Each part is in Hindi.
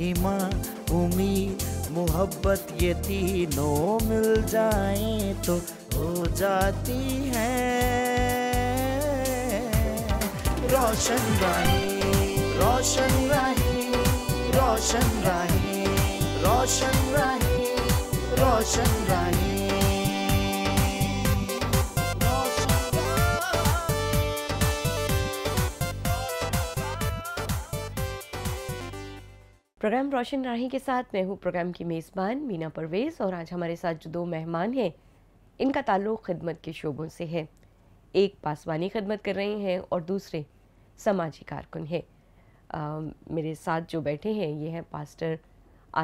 ईमान उम्मीद मोहब्बत ये तीनों मिल जाए तो हो जाती है रोशन राही रोशन राही रोशन राही रोशन राही रोशन राही प्रोग्राम रोशन राही के साथ मैं हूँ प्रोग्राम की मेज़बान मीना परवेज़ और आज हमारे साथ जो दो मेहमान हैं इनका ताल्लुक खिदमत के शोबों से है एक पासवानी खिदमत कर रहे हैं और दूसरे समाजी कारकुन हैं मेरे साथ जो बैठे हैं ये हैं पास्टर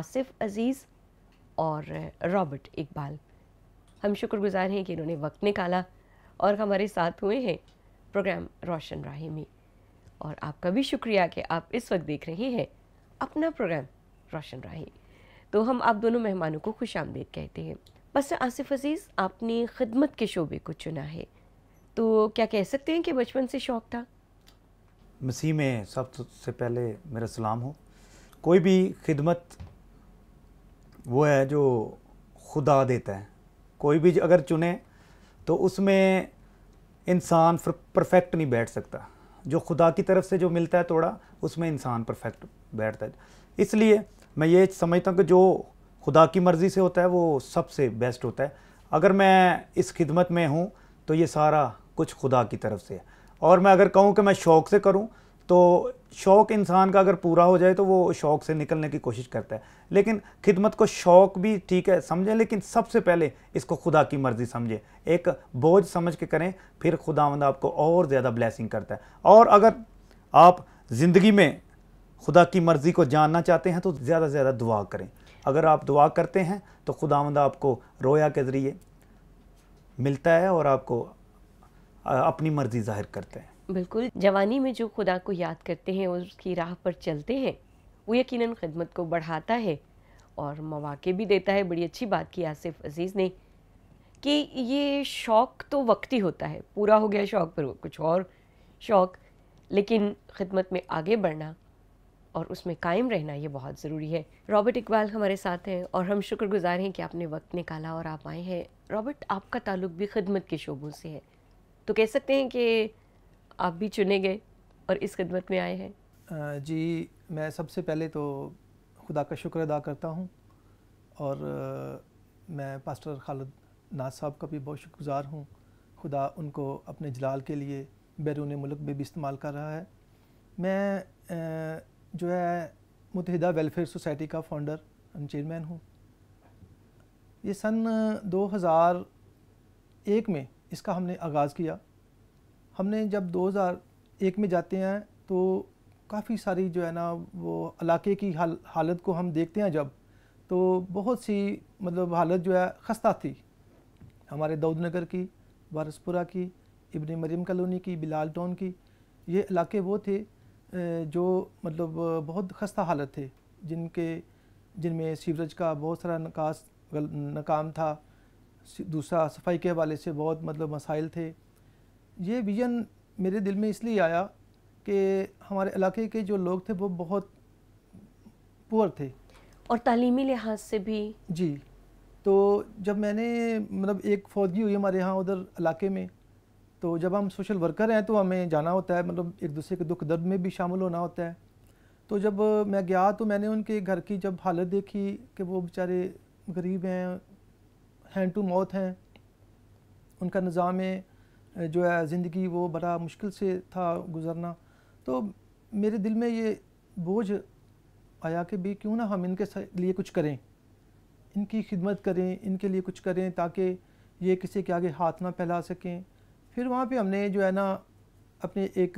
आसिफ अज़ीज़ और रॉबर्ट इकबाल हम शुक्रगुजार हैं कि इन्होंने वक्त निकाला और हमारे साथ हुए हैं प्रोग्राम रोशन राही में और आपका भी शुक्रिया कि आप इस वक्त देख रहे हैं अपना प्रोग्राम रोशन राही तो हम आप दोनों मेहमानों को खुश आमदीद कहते हैं बस आसिफ अजीज़ आपने खिदमत के शोबे को चुना है तो क्या कह सकते हैं कि बचपन से शौक़ था मसीह में सबसे पहले मेरा सलाम हो कोई भी खिदमत वो है जो खुदा देता है कोई भी अगर चुने तो उसमें इंसान परफेक्ट नहीं बैठ सकता जो खुदा की तरफ से जो मिलता है थोड़ा उसमें इंसान परफेक्ट बैठता है इसलिए मैं ये समझता हूँ कि जो खुदा की मर्ज़ी से होता है वो सबसे बेस्ट होता है अगर मैं इस खिदमत में हूँ तो ये सारा कुछ खुदा की तरफ से है और मैं अगर कहूँ कि मैं शौक़ से करूँ तो शौक़ इंसान का अगर पूरा हो जाए तो वो शौक़ से निकलने की कोशिश करता है लेकिन खिदमत को शौक़ भी ठीक है समझें लेकिन सबसे पहले इसको खुदा की मर्ज़ी समझें एक बोझ समझ के करें फिर खुदावंद आपको और ज़्यादा ब्लेसिंग करता है और अगर आप ज़िंदगी में खुदा की मर्ज़ी को जानना चाहते हैं तो ज़्यादा से ज़्यादा दुआ करें अगर आप दुआ करते हैं तो खुदावंद आपको रोया के ज़रिए मिलता है और आपको अपनी मर्ज़ी ज़ाहिर करते हैं बिल्कुल जवानी में जो खुदा को याद करते हैं और उसकी राह पर चलते हैं वो यकीनन खिदमत को बढ़ाता है और मौाक़े भी देता है बड़ी अच्छी बात की आसिफ अज़ीज़ ने कि ये शौक़ तो वक्ती होता है पूरा हो गया शौक़ पर कुछ और शौक़ लेकिन खिदमत में आगे बढ़ना और उसमें कायम रहना ये बहुत ज़रूरी है रॉबर्ट इकबाल हमारे साथ हैं और हम शुक्रगुजार हैं कि आपने वक्त निकाला और आप आए हैं रॉबर्ट आपका ताल्लुक भी खिदमत के शोबों से है तो कह सकते हैं कि आप भी चुने गए और इस खिदमत में आए हैं जी मैं सबसे पहले तो खुदा का शुक्र अदा करता हूँ और मैं पास्टर खालद नाज साहब का भी बहुत शुक्रगुजार हूँ खुदा उनको अपने जलाल के लिए बैरून मुल्क में भी इस्तेमाल कर रहा है मैं जो है मुतहदा वेलफेयर सोसाइटी का फाउंडर चेयरमैन हूँ ये सन 2001 में इसका हमने आगाज़ किया हमने जब 2001 में जाते हैं तो काफ़ी सारी जो है ना वो इलाके की हाल हालत को हम देखते हैं जब तो बहुत सी मतलब हालत जो है खस्ता थी हमारे दाऊद नगर की वारसपुरा की इब्न मरीम कॉलोनी की बिलाल टाउन की ये इलाके वो थे जो मतलब बहुत खस्ता हालत थे जिनके जिनमें सीवरेज का बहुत सारा नकास नकाम था दूसरा सफाई के हवाले से बहुत मतलब मसाइल थे ये विज़न मेरे दिल में इसलिए आया कि हमारे इलाके के जो लोग थे वो बहुत पुअर थे और तालीमी लिहाज से भी जी तो जब मैंने मतलब एक फौजगी हुई हमारे यहाँ उधर इलाके में तो जब हम सोशल वर्कर हैं तो हमें जाना होता है मतलब एक दूसरे के दुख दर्द में भी शामिल होना होता है तो जब मैं गया तो मैंने उनके घर की जब हालत देखी कि वो बेचारे गरीब हैं हैंड टू माउथ हैं उनका निज़ाम है जो है ज़िंदगी वो बड़ा मुश्किल से था गुज़रना तो मेरे दिल में ये बोझ आया कि भी क्यों ना हम इनके लिए कुछ करें इनकी खिदमत करें इनके लिए कुछ करें ताकि ये किसी के आगे हाथ ना फैला सकें फिर वहाँ पे हमने जो है ना अपने एक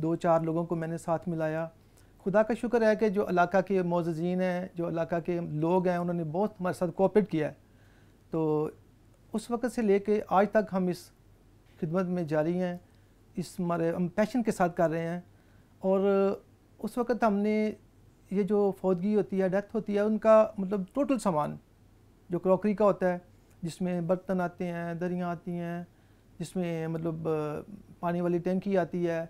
दो चार लोगों को मैंने साथ मिलाया खुदा का शुक्र है कि जो इलाका के मोजीन हैं जो इलाका के लोग हैं उन्होंने बहुत हमारे साथ कोऑपरेट किया है तो उस वक्त से ले कर आज तक हम इस खिदमत में जारी हैं इस हमारे हम पैशन के साथ कर रहे हैं और उस वक़्त हमने ये जो फौजगी होती है डेथ होती है उनका मतलब टोटल सामान जो क्रॉकरी का होता है जिसमें बर्तन आते हैं दरियाँ आती हैं जिसमें मतलब पानी वाली टेंकी आती है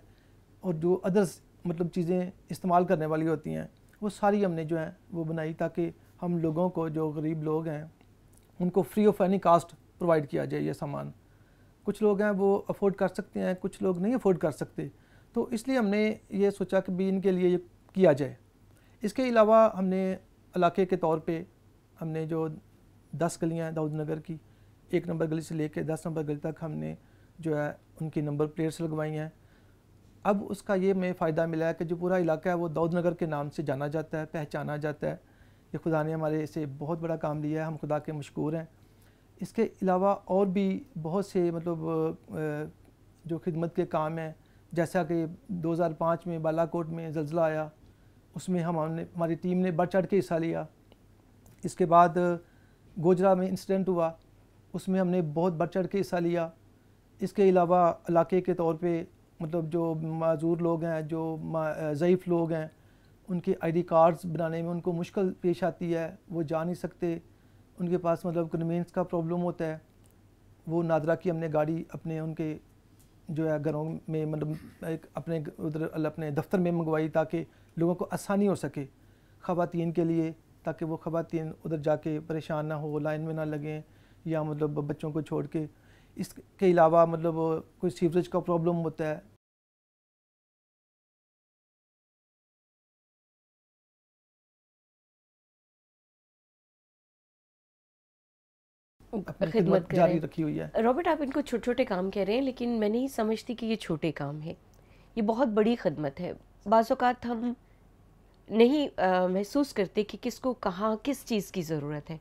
और जो अदर्स मतलब चीज़ें इस्तेमाल करने वाली होती हैं वो सारी हमने जो है वो बनाई ताकि हम लोगों को जो गरीब लोग हैं उनको free of any cost provide किया जाए ये सामान कुछ लोग हैं वो अफोर्ड कर सकते हैं कुछ लोग नहीं अफोर्ड कर सकते तो इसलिए हमने ये सोचा कि भी इनके लिए किया जाए इसके अलावा हमने इलाके के तौर पे हमने जो दस गलियाँ हैं दाऊद नगर की एक नंबर गली से लेकर दस नंबर गली तक हमने जो है उनकी नंबर प्लेट्स लगवाई हैं अब उसका ये मैं फ़ायदा मिला है कि जो पूरा इलाका है वो दाऊद नगर के नाम से जाना जाता है पहचाना जाता है ये खुदा ने हमारे से बहुत बड़ा काम लिया है हम खुदा के मशहूर हैं इसके अलावा और भी बहुत से मतलब जो खिदमत के काम हैं जैसा कि 2005 में बालाकोट में जल्जला आया उसमें हम हमने हमारी टीम ने बढ़ चढ़ के हिस्सा लिया इसके बाद गोजरा में इंसिडेंट हुआ उसमें हमने बहुत बढ़ चढ़ के हिस्सा लिया इसके अलावा इलाके के तौर पे मतलब जो मज़ूर लोग हैं जो ज़यीफ़ लोग हैं उनके आईडी कार्ड्स बनाने में उनको मुश्किल पेश आती है वो जा नहीं सकते उनके पास मतलब कन्वीनियंस का प्रॉब्लम होता है वो नादरा की हमने गाड़ी अपने उनके जो है घरों में मतलब एक अपने उधर अपने दफ्तर में मंगवाई ताकि लोगों को आसानी हो सके ख़वातीन के लिए ताकि वो ख़वातीन उधर जाके परेशान ना हो लाइन में ना लगें या मतलब बच्चों को छोड़ के इसके अलावा मतलब कोई सीवरेज का प्रॉब्लम होता है खिदमत जारी रखी हुई है रॉबर्ट आप इनको छोटे छोटे काम कह रहे हैं लेकिन मैं नहीं समझती कि ये छोटे काम है ये बहुत बड़ी खदमत है बाज़ात हम नहीं महसूस करते कि किसको कहाँ किस चीज़ की ज़रूरत है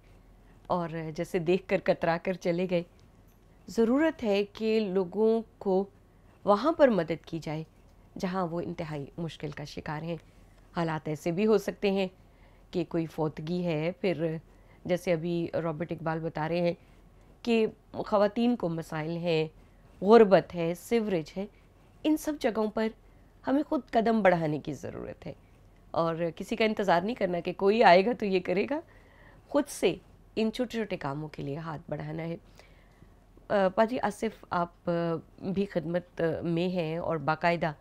और जैसे देख कर कतरा कर चले गए ज़रूरत है कि लोगों को वहाँ पर मदद की जाए जहाँ वो इंतहाई मुश्किल का शिकार हैं हालात ऐसे भी हो सकते हैं कि कोई फोतगी है फिर जैसे अभी रॉबर्ट इकबाल बता रहे हैं कि ख़वान को मसाइल हैं गुरबत है सिवरेज है इन सब जगहों पर हमें ख़ुद कदम बढ़ाने की ज़रूरत है और किसी का इंतज़ार नहीं करना कि कोई आएगा तो ये करेगा ख़ुद से इन छोटे छोटे कामों के लिए हाथ बढ़ाना है पाजी आसिफ आप भी खदमत में हैं और बाकायदा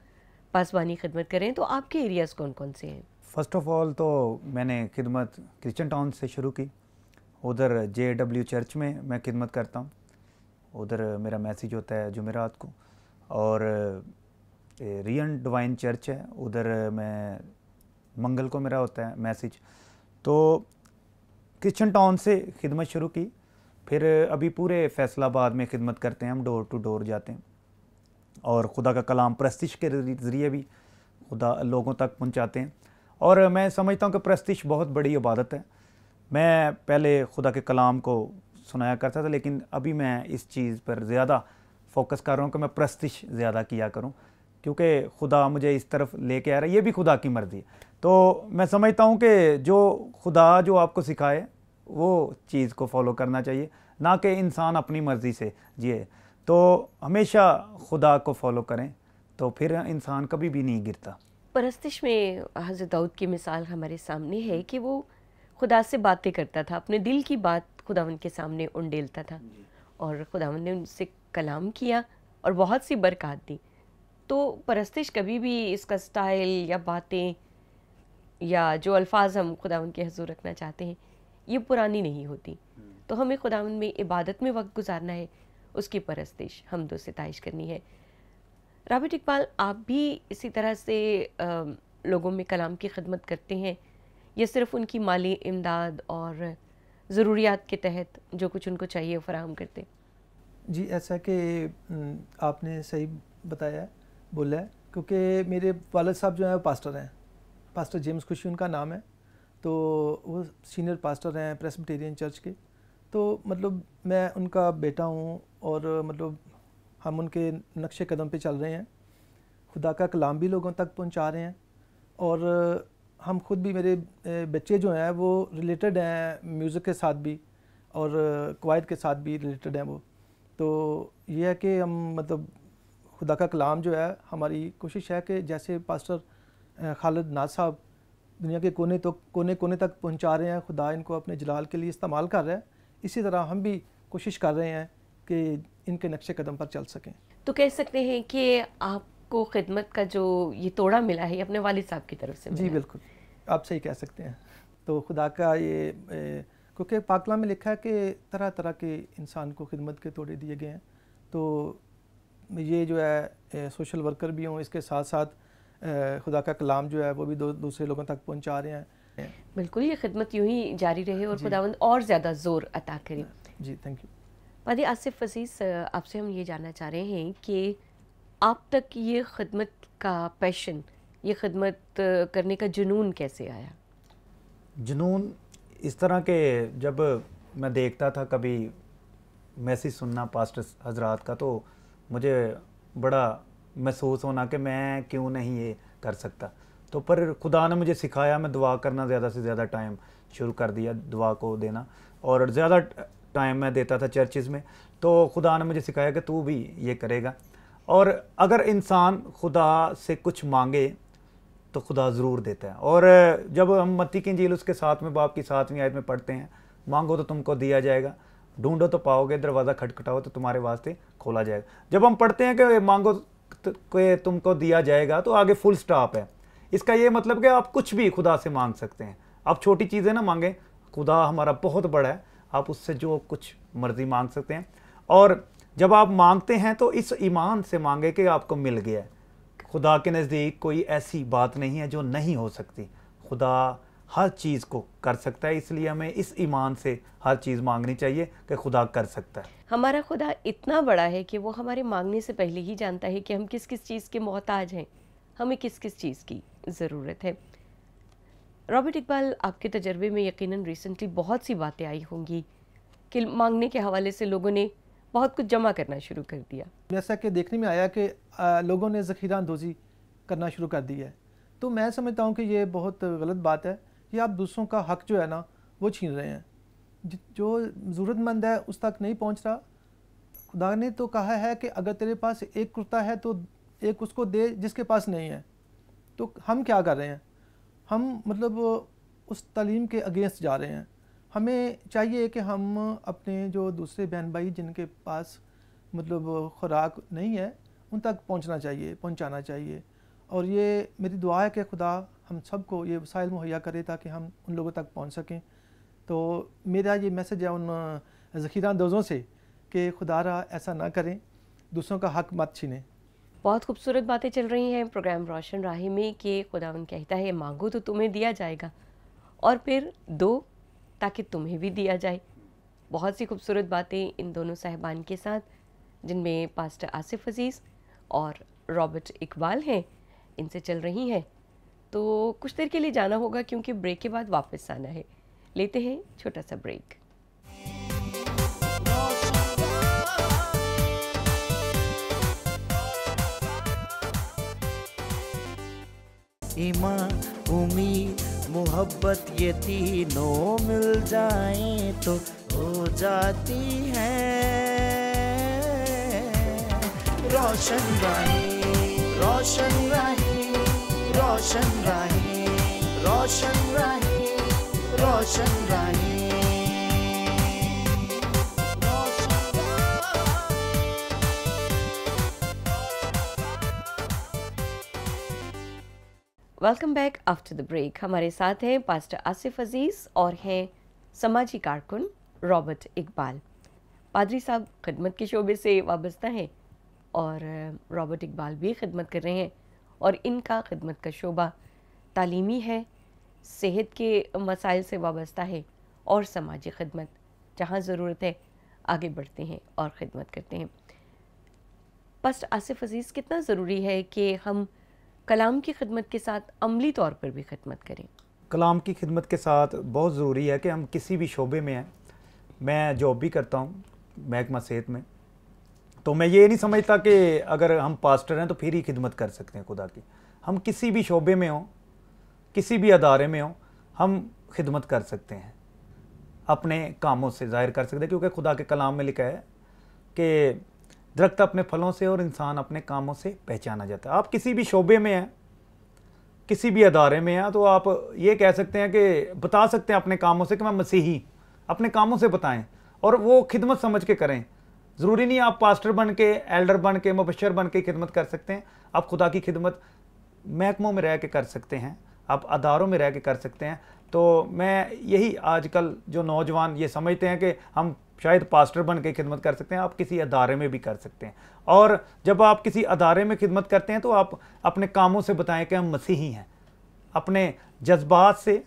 पासवानी खदमत करें तो आपके एरियाज़ कौन कौन से हैं फ़र्स्ट ऑफ़ ऑल तो मैंने खिदमत क्रिश्चन टाउन से शुरू की उधर जे डब्ल्यू चर्च में मैं खिदमत करता हूँ उधर मेरा मैसेज होता है जुमेरात को और रियन डिवाइन चर्च है उधर मैं मंगल को मेरा होता है मैसेज तो क्रिश्चन टाउन से खिदमत शुरू की फिर अभी पूरे फैसलाबाद में खिदमत करते हैं हम डोर टू डोर जाते हैं और खुदा का कलाम प्रस्तिश के ज़रिए भी खुदा लोगों तक पहुंचाते हैं और मैं समझता हूँ कि प्रस्तिश बहुत बड़ी इबादत है मैं पहले खुदा के कलाम को सुनाया करता था लेकिन अभी मैं इस चीज़ पर ज़्यादा फोकस कर रहा हूँ कि मैं प्रस्तिश ज़्यादा किया करूँ क्योंकि खुदा मुझे इस तरफ लेके आ रहा है ये भी खुदा की मर्ज़ी है तो मैं समझता हूँ कि जो खुदा जो आपको सिखाए वो चीज़ को फॉलो करना चाहिए ना कि इंसान अपनी मर्ज़ी से जिए तो हमेशा खुदा को फॉलो करें तो फिर इंसान कभी भी नहीं गिरता परस्तिश में हज़रत दाऊद की मिसाल हमारे सामने है कि वो खुदा से बातें करता था अपने दिल की बात खुदावन के सामने उंडेलता था और खुदावन ने उनसे कलाम किया और बहुत सी बरकत दी तो परस्तिश कभी भी इसका स्टाइल या बातें या जो अल्फाज हम खुदावन के हजूर रखना चाहते हैं ये पुरानी नहीं होती हम्म। तो हमें खुदावन में इबादत में वक्त गुजारना है उसकी परस्तिश हम दो सितइश करनी है राबिट इकबाल आप भी इसी तरह से आ, लोगों में कलाम की खदमत करते हैं ये सिर्फ उनकी माली इमदाद और ज़रूरियात के तहत जो कुछ उनको चाहिए फराहम करते जी ऐसा कि आपने सही बताया बोला है क्योंकि मेरे वालद साहब जो हैं वो पास्टर हैं पास्टर जेम्स खुशी उनका नाम है तो वो सीनियर पास्टर हैं प्रेसबिटेरियन चर्च के तो मतलब मैं उनका बेटा हूँ और मतलब हम उनके नक्शे कदम पे चल रहे हैं खुदा का कलाम भी लोगों तक पहुँचा रहे हैं और हम खुद भी मेरे बच्चे जो हैं वो रिलेटेड हैं म्यूज़िक के साथ भी और कवायद के साथ भी रिलेटेड हैं वो तो ये है कि हम मतलब खुदा का कलाम जो है हमारी कोशिश है कि जैसे पास्टर खालिद नाज साहब दुनिया के कोने तो कोने कोने तक पहुंचा रहे हैं खुदा इनको अपने जलाल के लिए इस्तेमाल कर रहे हैं इसी तरह हम भी कोशिश कर रहे हैं कि इनके नक्शे कदम पर चल सकें तो कह सकते हैं कि आप को खिदमत का जो ये तोड़ा मिला है अपने वालिद साहब की तरफ से जी बिल्कुल आप सही कह सकते हैं तो खुदा का ये क्योंकि पाकला में लिखा है कि तरह तरह के इंसान को खिदमत के तोड़े दिए गए हैं तो ये जो है ए, सोशल वर्कर भी हों इसके साथ साथ ए, खुदा का कलाम जो है वो भी दो, दूसरे लोगों तक पहुंचा रहे हैं बिल्कुल ये खिदमत यूं ही जारी रहे और खुदावंद और ज़्यादा ज़ोर अता करें जी थैंक यू पादी आसिफ फजीज आपसे हम ये जानना चाह रहे हैं कि आप तक ये खदमत का पैशन ये खदमत करने का जुनून कैसे आया जुनून इस तरह के जब मैं देखता था कभी मैसेज सुनना पास्ट हजरात का तो मुझे बड़ा महसूस होना कि मैं क्यों नहीं ये कर सकता तो पर खुदा ने मुझे सिखाया मैं दुआ करना ज़्यादा से ज़्यादा टाइम शुरू कर दिया दुआ को देना और ज़्यादा टाइम मैं देता था चर्चेज़ में तो खुदा ने मुझे सिखाया कि तू भी ये करेगा और अगर इंसान खुदा से कुछ मांगे तो खुदा ज़रूर देता है और जब हम मत्ती की झील उसके साथ में बाप की सातवीं आयत में पढ़ते हैं मांगो तो तुमको दिया जाएगा ढूंढो तो पाओगे दरवाज़ा खटखटाओ तो तुम्हारे वास्ते खोला जाएगा जब हम पढ़ते हैं कि मांगो तो तुमको दिया जाएगा तो आगे फुल स्टॉप है इसका ये मतलब कि आप कुछ भी खुदा से मांग सकते हैं आप छोटी चीज़ें ना मांगें खुदा हमारा बहुत बड़ा है आप उससे जो कुछ मर्ज़ी मांग सकते हैं और जब आप मांगते हैं तो इस ईमान से मांगे कि आपको मिल गया है खुदा के नज़दीक कोई ऐसी बात नहीं है जो नहीं हो सकती खुदा हर चीज़ को कर सकता है इसलिए हमें इस ईमान से हर चीज़ मांगनी चाहिए कि खुदा कर सकता है हमारा खुदा इतना बड़ा है कि वो हमारे मांगने से पहले ही जानता है कि हम किस किस चीज़ के मोहताज हैं हमें किस किस चीज़ की ज़रूरत है रॉबर्ट इकबाल आपके तजर्बे में यकीनन रिसेंटली बहुत सी बातें आई होंगी कि मांगने के हवाले से लोगों ने बहुत कुछ जमा करना शुरू कर दिया जैसा कि देखने में आया कि लोगों ने ज़खीरा अंदोज़ी करना शुरू कर दी है तो मैं समझता हूँ कि ये बहुत गलत बात है कि आप दूसरों का हक जो है ना वो छीन रहे हैं जो ज़रूरतमंद है उस तक नहीं पहुँच रहा खुदा ने तो कहा है कि अगर तेरे पास एक कुर्ता है तो एक उसको दे जिसके पास नहीं है तो हम क्या कर रहे हैं हम मतलब उस तलीम के अगेंस्ट जा रहे हैं हमें चाहिए कि हम अपने जो दूसरे बहन भाई जिनके पास मतलब खुराक नहीं है उन तक पहुंचना चाहिए पहुंचाना चाहिए और ये मेरी दुआ है कि खुदा हम सबको ये वसाइल मुहैया करे ताकि हम उन लोगों तक पहुंच सकें तो मेरा ये मैसेज है उन ज़ख़ीरा दोज़ों से कि खुदा रहा ऐसा ना करें दूसरों का हक मत छीने बहुत खूबसूरत बातें चल रही हैं प्रोग्राम रोशन राही में कि खुदा उन कहता है मांगो तो तुम्हें दिया जाएगा और फिर दो ताकि तुम्हें भी दिया जाए बहुत सी खूबसूरत बातें इन दोनों साहबान के साथ जिनमें पास्टर आसिफ अज़ीज़ और रॉबर्ट इकबाल हैं इनसे चल रही हैं तो कुछ देर के लिए जाना होगा क्योंकि ब्रेक के बाद वापस आना है लेते हैं छोटा सा ब्रेक ईमान उम्मीद मोहब्बत ये तीनों मिल जाए तो हो जाती है Roshan Rahi Roshan Rahi Roshan Rahi Roshan Rahi Roshan Rahi welcome back after the break हमारे साथ हैं पास्टर आसिफ अजीज़ और हैं समाजी कारकुन रॉबर्ट इकबाल पादरी साहब खदमत के शोबे से वाबस्ता हैं और रॉबर्ट इकबाल भी खदमत कर रहे हैं और इनका खदमत का शोबा तालीमी है सेहत के मसाइल से वाबस्ता है और समाजी खदमत जहाँ ज़रूरत है आगे बढ़ते हैं और खदमत करते हैं पस्ट आसिफ अज़ीज़ कितना ज़रूरी है कि हम कलाम की खिदमत के साथ अमली तौर पर भी खिदमत करें कलाम की खिदमत के साथ बहुत ज़रूरी है कि हम किसी भी शोबे में हैं मैं जॉब भी करता हूँ महकमा सेहत में तो मैं ये नहीं समझता कि अगर हम पास्टर हैं तो फिर ही खिदमत कर सकते हैं खुदा की हम किसी भी शोबे में हों किसी भी अदारे में हों हम खिदमत कर सकते हैं अपने कामों से ज़ाहिर कर सकते हैं क्योंकि खुदा के कलाम में लिखा है कि दरख्त अपने फलों से और इंसान अपने कामों से पहचाना जाता है आप किसी भी शोबे में हैं किसी भी अदारे में हैं तो आप ये कह सकते हैं कि बता सकते हैं अपने कामों से कि मैं मसीही अपने कामों से बताएं और वो खिदमत समझ के करें ज़रूरी नहीं आप पास्टर बन के एल्डर बन के मुबशर बन के खिदमत कर सकते हैं आप खुदा की खिदमत महकमों में रह के कर सकते हैं आप अदारों में रह के कर सकते हैं तो मैं यही आजकल जो नौजवान ये समझते हैं कि हम शायद पास्टर बन के खिदमत कर सकते हैं आप किसी अदारे में भी कर सकते हैं और जब आप किसी अदारे में खिदमत करते हैं तो आप अपने कामों से बताएं कि हम मसीही हैं अपने जज्बात से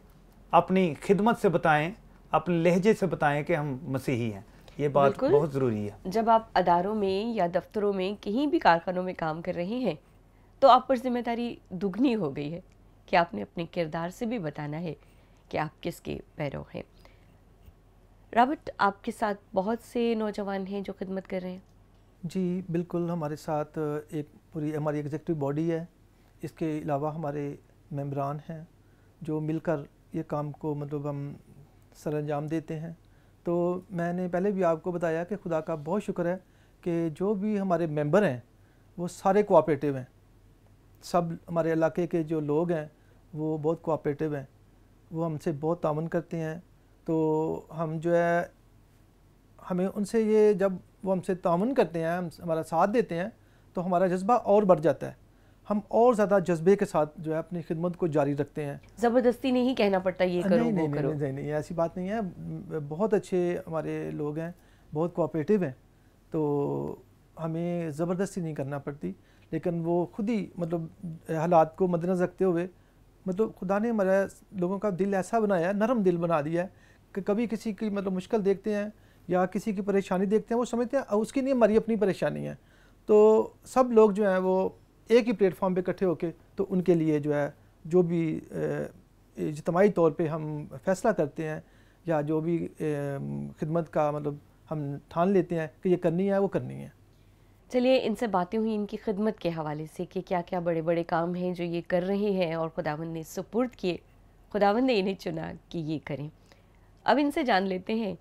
अपनी खिदमत से बताएं अपने लहजे से बताएं कि हम मसीही हैं ये बात बहुत ज़रूरी है जब आप अदारों में या दफ्तरों में कहीं भी कारखानों में काम कर रहे हैं तो आप पर जिम्मेदारी दुगनी हो गई है कि आपने अपने किरदार से भी बताना है कि आप किसके पैरों हैं रॉबर्ट आपके साथ बहुत से नौजवान हैं जो खिदमत कर रहे हैं जी बिल्कुल हमारे साथ एक पूरी हमारी एग्जेक्टिव बॉडी है इसके अलावा हमारे मेम्बरान हैं जो मिलकर ये काम को मतलब हम सर अंजाम देते हैं तो मैंने पहले भी आपको बताया कि खुदा का बहुत शुक्र है कि जो भी हमारे मेंबर हैं वो सारे कोऑपरेटिव हैं सब हमारे इलाके के जो लोग हैं वो बहुत कोऑपरेटिव हैं वो हमसे बहुत तान करते हैं तो हम जो है हमें उनसे ये जब वो हमसे तान करते हैं हमारा साथ देते हैं तो हमारा जज्बा और बढ़ जाता है हम और ज़्यादा जज्बे के साथ जो है अपनी खिदमत को जारी रखते हैं ज़बरदस्ती नहीं कहना पड़ता ये करो नहीं, नहीं, करो। नहीं, नहीं, नहीं ऐसी बात नहीं है बहुत अच्छे हमारे लोग हैं बहुत कोऑपरेटिव हैं तो हमें ज़बरदस्ती नहीं करना पड़ती लेकिन वो खुद ही मतलब हालात को मद्दनजर रखते हुए मतलब खुदा ने हमारा लोगों का दिल ऐसा बनाया नरम दिल बना दिया है कि कभी किसी की मतलब मुश्किल देखते हैं या किसी की परेशानी देखते हैं वो समझते हैं उसकी नहीं हमारी अपनी परेशानी है तो सब लोग जो हैं वो एक ही प्लेटफॉर्म पे इकट्ठे होके तो उनके लिए जो है जो भी इजतमाही तौर पे हम फैसला करते हैं या जो भी खिदमत का मतलब हम ठान लेते हैं कि ये करनी है वो करनी है चलिए इनसे बातें हुई इनकी खिदमत के हवाले से कि क्या क्या बड़े बड़े काम हैं जो ये कर रहे हैं और खुदावन ने सुपुर्द किए खुदावन ने इन्हें चुना कि ये करें अब इनसे जान लेते हैं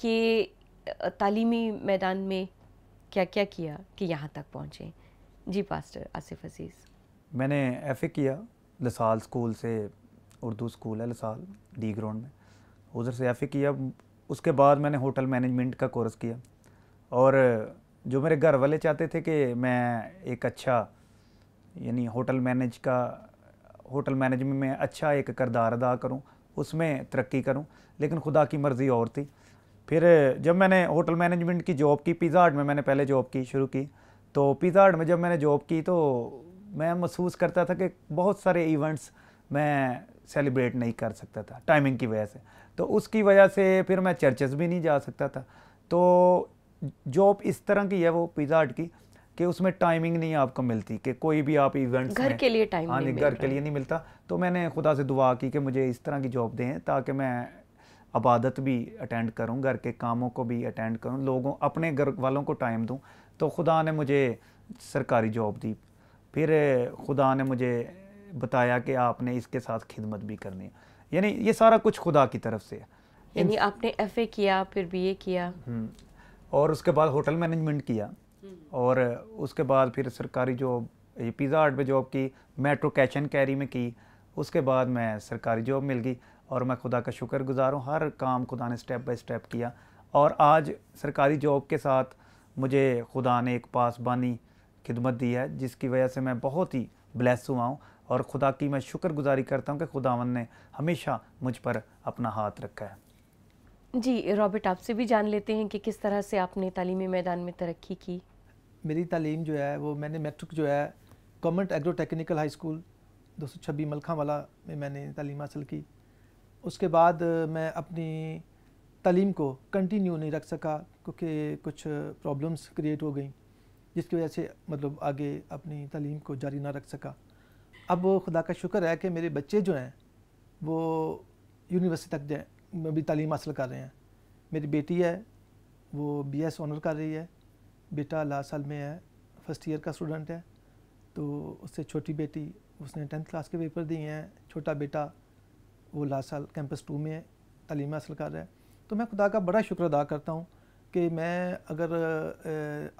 कि तालीमी मैदान में क्या क्या किया कि यहाँ तक पहुँचे जी पास्टर आसिफ अजीज़ मैंने एफ ए किया लसाल स्कूल से उर्दू स्कूल है लसाल डी ग्राउंड में उधर से एफ ए किया उसके बाद मैंने होटल मैनेजमेंट का कोर्स किया और जो मेरे घर वाले चाहते थे कि मैं एक अच्छा यानी होटल मैनेज का होटल मैनेजमेंट में अच्छा एक करदार अदा करूं उसमें तरक्की करूँ लेकिन खुदा की मर्ज़ी और थी फिर जब मैंने होटल मैनेजमेंट की जॉब की पिज़्ज़ा हट में मैंने पहले जॉब की शुरू की तो पिज़्ज़ा हट में जब मैंने जॉब की तो मैं महसूस करता था कि बहुत सारे इवेंट्स मैं सेलिब्रेट नहीं कर सकता था टाइमिंग की वजह से तो उसकी वजह से फिर मैं चर्चेस भी नहीं जा सकता था तो जॉब इस तरह की है वो पिज़्ज़ा हट की कि उसमें टाइमिंग नहीं आपको मिलती कि कोई भी आप इवेंट हाँ घर के लिए टाइम हाँ नहीं घर के लिए नहीं मिलता तो मैंने खुदा से दुआ की कि मुझे इस तरह की जॉब दें ताकि मैं अबादत भी अटेंड करूं घर के कामों को भी अटेंड करूं लोगों अपने घर वालों को टाइम दूं तो खुदा ने मुझे सरकारी जॉब दी फिर खुदा ने मुझे बताया कि आपने इसके साथ खिदमत भी करनी है यानी ये सारा कुछ खुदा की तरफ से है यानी आपने एफ किया फिर बी किया हम्म, और उसके बाद होटल मैनेजमेंट किया और उसके बाद फिर सरकारी जॉब ये पिज़्ज़ा हट में जॉब की मेट्रो कैश एंड कैरी में की उसके बाद मैं सरकारी जॉब मिल गई और मैं खुदा का शुक्र गुज़ार हूँ हर काम खुदा ने स्टेप बाय स्टेप किया और आज सरकारी जॉब के साथ मुझे खुदा ने एक पासबानी खिदमत दी है जिसकी वजह से मैं बहुत ही ब्लेस हुआ हूँ और खुदा की मैं शुक्रगुजारी करता हूँ कि खुदावन ने हमेशा मुझ पर अपना हाथ रखा है जी रॉबर्ट आपसे भी जान लेते हैं कि किस तरह से आपने तालीमी मैदान में तरक्की की मेरी तालीम जो है वो मैंने मैट्रिक जो है government agro technical high school दो सौ छब्बीस मलखा वाला में मैंने तालीम हासिल की उसके बाद मैं अपनी तालीम को कंटिन्यू नहीं रख सका क्योंकि कुछ प्रॉब्लम्स क्रिएट हो गई जिसकी वजह से मतलब आगे अपनी तालीम को जारी ना रख सका अब खुदा का शुक्र है कि मेरे बच्चे जो हैं वो यूनिवर्सिटी तक जाए अभी तालीम हासिल कर रहे हैं मेरी बेटी है वो बी एस ऑनर कर रही है बेटा लास्ट साल में है फर्स्ट ईयर का स्टूडेंट है तो उससे छोटी बेटी उसने टेंथ क्लास के पेपर दिए हैं छोटा बेटा वो लास्ट साल कैंपस टू में तालीम हासिल कर रहा है तो मैं खुदा का बड़ा शुक्र अदा करता हूँ कि मैं अगर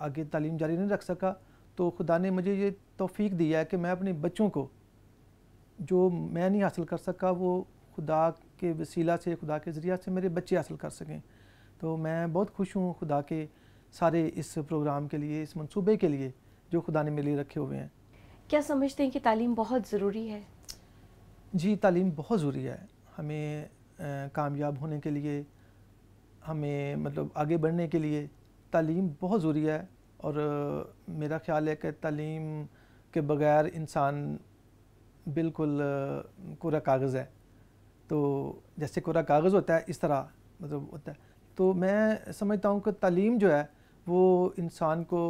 आगे तालीम जारी नहीं रख सका तो खुदा ने मुझे ये तोफ़ी दिया है कि मैं अपने बच्चों को जो मैं नहीं हासिल कर सका वो खुदा के वसीला से खुदा के ज़रिया से मेरे बच्चे हासिल कर सकें तो मैं बहुत खुश हूँ खुदा के सारे इस प्रोग्राम के लिए इस मनसूबे के लिए जो खुदा ने मेरे लिए रखे हुए हैं क्या समझते हैं कि तालीम बहुत ज़रूरी है जी तालीम बहुत ज़रूरी है हमें कामयाब होने के लिए हमें मतलब आगे बढ़ने के लिए तालीम बहुत ज़रूरी है और मेरा ख्याल है कि तालीम के बग़ैर इंसान बिल्कुल कोरा कागज़ है तो जैसे कोरा कागज़ होता है इस तरह मतलब होता है तो मैं समझता हूँ कि तालीम जो है वो इंसान को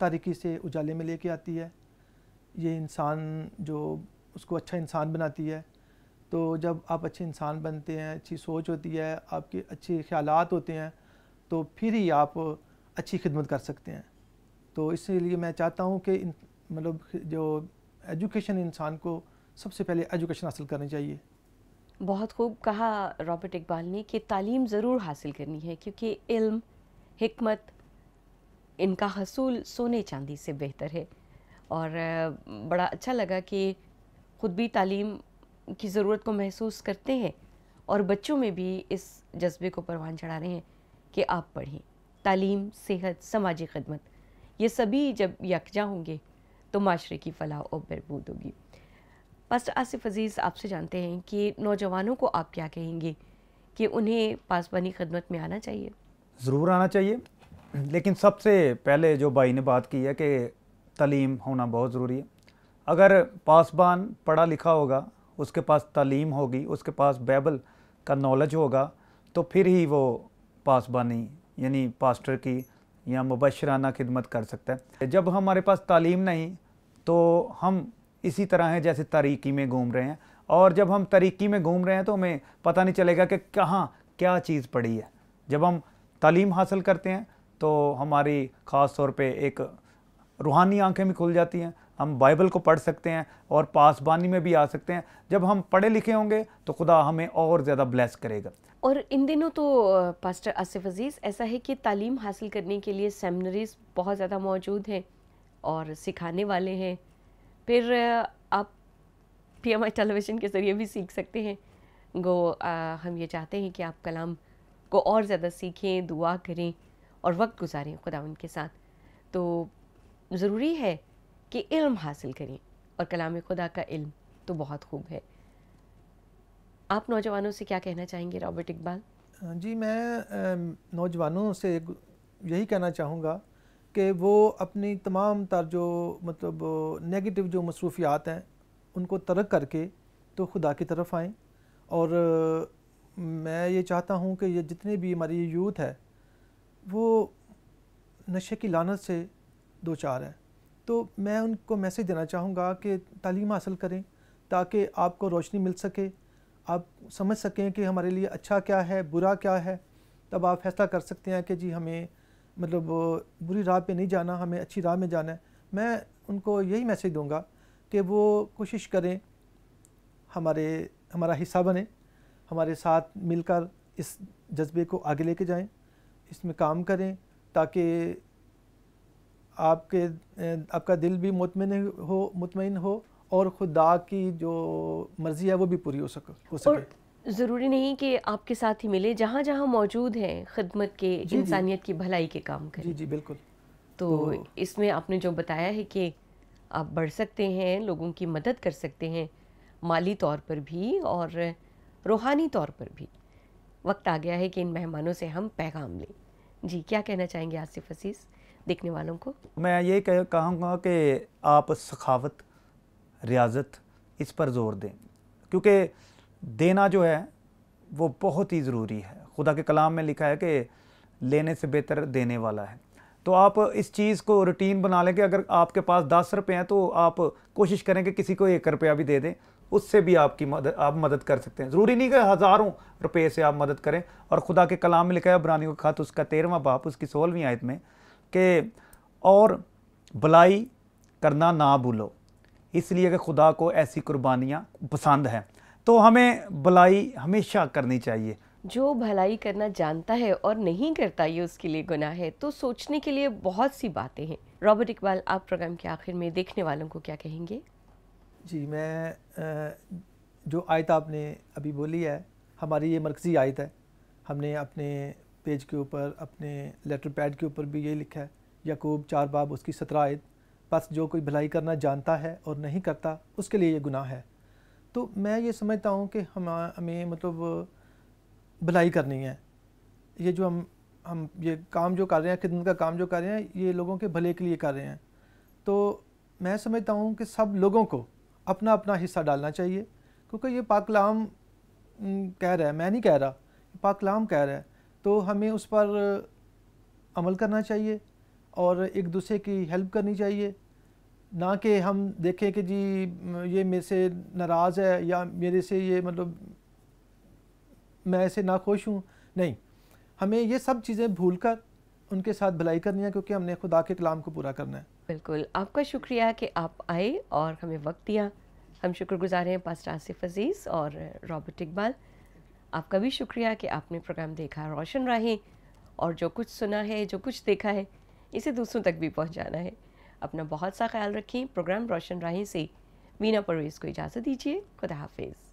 तारीकी से उजाले में लेके आती है ये इंसान जो उसको अच्छा इंसान बनाती है तो जब आप अच्छे इंसान बनते हैं अच्छी सोच होती है आपके अच्छे ख्याल होते हैं तो फिर ही आप अच्छी खिदमत कर सकते हैं तो इसलिए मैं चाहता हूँ कि मतलब जो एजुकेशन इंसान को सबसे पहले एजुकेशन हासिल करनी चाहिए बहुत खूब कहा रॉबर्ट इकबाल ने कि तालीम ज़रूर हासिल करनी है क्योंकि इल्म हमत इनका हसूल सोने चांदी से बेहतर है और बड़ा अच्छा लगा कि ख़ुद भी तालीम की ज़रूरत को महसूस करते हैं और बच्चों में भी इस जज्बे को परवान चढ़ा रहे हैं कि आप पढ़ें तालीम सेहत समाजी खदमत ये सभी जब यकजा होंगे तो माशरे की फलाह और बहबूद होगी पास्टर आसिफ अज़ीज़ आपसे जानते हैं कि नौजवानों को आप क्या कहेंगे कि उन्हें पासबानी खदमत में आना चाहिए ज़रूर आना चाहिए लेकिन सबसे पहले जो भाई ने बात की है कि तलीम होना बहुत ज़रूरी है अगर पासबान पढ़ा लिखा होगा उसके पास तलीम होगी उसके पास बैबल का नॉलेज होगा तो फिर ही वो पासबानी यानी पास्टर की या मुबशराना खिदमत कर सकता है जब हमारे पास तालीम नहीं तो हम इसी तरह हैं जैसे तारीकी में घूम रहे हैं और जब हम तारीकी में घूम रहे हैं तो हमें पता नहीं चलेगा कि कहाँ क्या चीज़ पड़ी है जब हम तालीम हासिल करते हैं तो हमारी ख़ास तौर पे एक रूहानी आंखें भी खुल जाती हैं हम बाइबल को पढ़ सकते हैं और पासबानी में भी आ सकते हैं जब हम पढ़े लिखे होंगे तो खुदा हमें और ज़्यादा ब्लेस करेगा और इन दिनों तो पास्टर आसिफ अज़ीज़ ऐसा है कि तालीम हासिल करने के लिए सेमिनरीज बहुत ज़्यादा मौजूद हैं और सिखाने वाले हैं फिर आप पी एम आई टेलीविज़न के ज़रिए भी सीख सकते हैं गो आ, हम ये चाहते हैं कि आप कलाम को और ज़्यादा सीखें दुआ करें और वक्त गुजारें खुदा उनके साथ तो ज़रूरी है कि इल्म हासिल करें और कलाम खुदा का इल्म तो बहुत खूब है आप नौजवानों से क्या कहना चाहेंगे रॉबर्ट इकबाल जी मैं नौजवानों से यही कहना चाहूँगा कि वो अपनी तमाम तर जो मतलब नेगेटिव जो मसरूफियात हैं उनको तरक करके तो खुदा की तरफ आएँ और मैं ये चाहता हूँ कि ये जितने भी हमारी यूथ है वो नशे की लानत से दो चार हैं तो मैं उनको मैसेज देना चाहूँगा कि तालीम हासिल करें ताकि आपको रोशनी मिल सके आप समझ सकें कि हमारे लिए अच्छा क्या है बुरा क्या है तब आप फैसला कर सकते हैं कि जी हमें मतलब बुरी राह पे नहीं जाना हमें अच्छी राह में जाना है मैं उनको यही मैसेज दूंगा कि वो कोशिश करें हमारे हमारा हिस्सा बने हमारे साथ मिलकर इस जज्बे को आगे लेके जाएं इसमें काम करें ताकि आपके आपका दिल भी मुतमिन हो मुतमिन हो और खुदा की जो मर्ज़ी है वो भी पूरी हो सके हो सके ज़रूरी नहीं कि आपके साथ ही मिले जहाँ जहाँ मौजूद हैं खदमत के इंसानियत की भलाई के काम करें जी जी बिल्कुल तो, तो इसमें आपने जो बताया है कि आप बढ़ सकते हैं लोगों की मदद कर सकते हैं माली तौर पर भी और रूहानी तौर पर भी वक्त आ गया है कि इन मेहमानों से हम पैगाम लें जी क्या कहना चाहेंगे आसिफ असीस देखने वालों को मैं ये कह कहूँगा कि आप सखावत रियाजत इस पर ज़ोर दें क्योंकि देना जो है वो बहुत ही ज़रूरी है खुदा के कलाम में लिखा है कि लेने से बेहतर देने वाला है तो आप इस चीज़ को रूटीन बना लें कि अगर आपके पास दस रुपये हैं तो आप कोशिश करें कि किसी को एक रुपया भी दे दें उससे भी आपकी मदद आप मदद कर सकते हैं ज़रूरी नहीं कि हज़ारों रुपए से आप मदद करें और खुदा के कलाम में लिखा है बरानी का खत उसका तेरहवा बाप उसकी सोलहवीं आयत में कि और भलाई करना ना भूलो इसलिए कि खुदा को ऐसी कुर्बानियाँ पसंद हैं तो हमें भलाई हमेशा करनी चाहिए जो भलाई करना जानता है और नहीं करता ये उसके लिए गुनाह है तो सोचने के लिए बहुत सी बातें हैं रॉबर्ट इकबाल आप प्रोग्राम के आखिर में देखने वालों को क्या कहेंगे जी मैं जो आयत आपने अभी बोली है हमारी ये मरकज़ी आयत है हमने अपने पेज के ऊपर अपने लेटर पैड के ऊपर भी ये लिखा है यकूब चार बाब उसकी सत्रह आयत बस जो कोई भलाई करना जानता है और नहीं करता उसके लिए ये गुनाह है तो मैं ये समझता हूँ कि हम हमें मतलब भलाई करनी है ये जो हम हम ये काम जो कर रहे हैं खिदमत का काम जो कर रहे हैं ये लोगों के भले के लिए कर रहे हैं तो मैं समझता हूँ कि सब लोगों को अपना अपना हिस्सा डालना चाहिए क्योंकि ये पाकलाम कह रहा है मैं नहीं कह रहा पाकलाम कह रहा है तो हमें उस पर अमल करना चाहिए और एक दूसरे की हेल्प करनी चाहिए ना कि हम देखें कि जी ये मेरे से नाराज़ है या मेरे से ये मतलब मैं ऐसे खुश हूँ नहीं हमें ये सब चीज़ें भूल कर उनके साथ भलाई करनी है क्योंकि हमने खुदा के कलाम को पूरा करना है बिल्कुल आपका शुक्रिया कि आप आए और हमें वक्त दिया हम शुक्रगुजार हैं पास्टर आसिफ अजीज़ और रॉबर्ट इकबाल आपका भी शुक्रिया कि आपने प्रोग्राम देखा रोशन राहें और जो कुछ सुना है जो कुछ देखा है इसे दूसरों तक भी पहुंचाना है अपना बहुत सा ख्याल रखें प्रोग्राम रोशन राहें से मीना परवेज़ को इजाज़त दीजिए खुदा हाफिज़